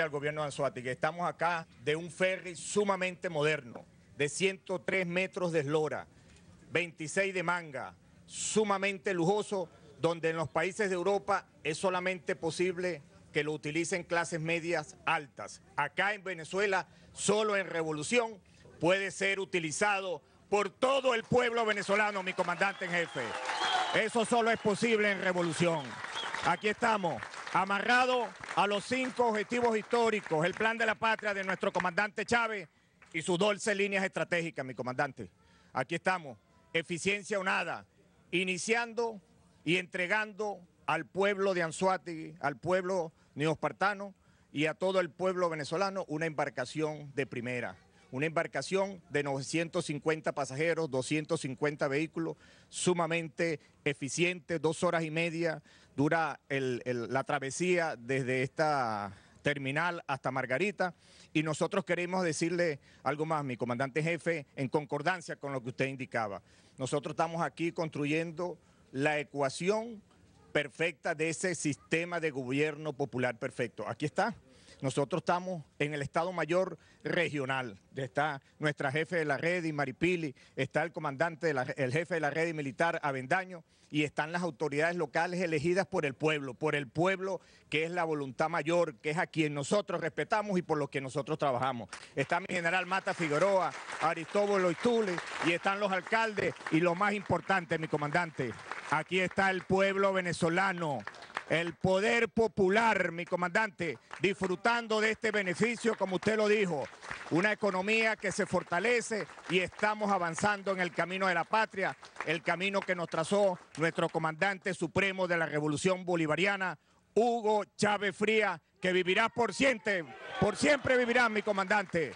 al gobierno de que estamos acá de un ferry sumamente moderno, de 103 metros de eslora, 26 de manga, sumamente lujoso, donde en los países de Europa es solamente posible que lo utilicen clases medias altas. Acá en Venezuela, solo en revolución, puede ser utilizado por todo el pueblo venezolano, mi comandante en jefe. Eso solo es posible en revolución. Aquí estamos, amarrado a los cinco objetivos históricos, el plan de la patria de nuestro comandante Chávez y sus 12 líneas estratégicas, mi comandante. Aquí estamos, eficiencia unada, iniciando y entregando al pueblo de anzuati al pueblo neospartano y a todo el pueblo venezolano una embarcación de primera una embarcación de 950 pasajeros, 250 vehículos, sumamente eficiente, dos horas y media dura la travesía desde esta terminal hasta Margarita y nosotros queremos decirle algo más, mi comandante jefe, en concordancia con lo que usted indicaba. Nosotros estamos aquí construyendo la ecuación perfecta de ese sistema de gobierno popular perfecto. Aquí está. Nosotros estamos en el Estado Mayor Regional. Está nuestra jefe de la red y Maripili, está el comandante, el jefe de la red y militar Avendaño y están las autoridades locales elegidas por el pueblo, por el pueblo que es la voluntad mayor, que es a quien nosotros respetamos y por lo que nosotros trabajamos. Está mi general Mata Figueroa, Aristóbulo Itule y están los alcaldes y lo más importante, mi comandante, aquí está el pueblo venezolano el poder popular, mi comandante, disfrutando de este beneficio, como usted lo dijo, una economía que se fortalece y estamos avanzando en el camino de la patria, el camino que nos trazó nuestro comandante supremo de la Revolución Bolivariana, Hugo Chávez Fría, que vivirá por siempre, por siempre vivirá mi comandante.